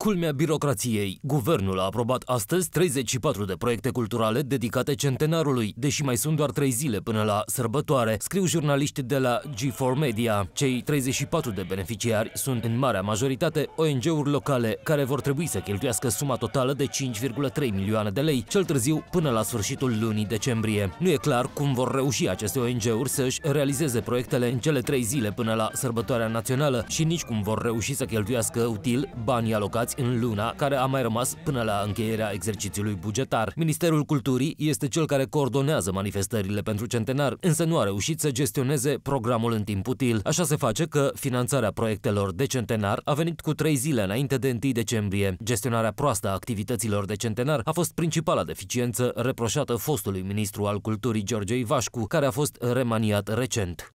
Culmea birocrației, guvernul a aprobat astăzi 34 de proiecte culturale dedicate centenarului, deși mai sunt doar 3 zile până la sărbătoare, scriu jurnaliști de la G4 Media. Cei 34 de beneficiari sunt în marea majoritate ONG-uri locale, care vor trebui să cheltuiască suma totală de 5,3 milioane de lei, cel târziu până la sfârșitul lunii decembrie. Nu e clar cum vor reuși aceste ONG-uri să-și realizeze proiectele în cele 3 zile până la sărbătoarea națională și nici cum vor reuși să cheltuiască util banii alocați angajați în luna care a mai rămas până la încheierea exercițiului bugetar. Ministerul Culturii este cel care coordonează manifestările pentru centenar, însă nu a reușit să gestioneze programul în timp util. Așa se face că finanțarea proiectelor de centenar a venit cu trei zile înainte de 1 decembrie. Gestionarea proastă a activităților de centenar a fost principala deficiență reproșată fostului ministru al culturii George Ivașcu, care a fost remaniat recent.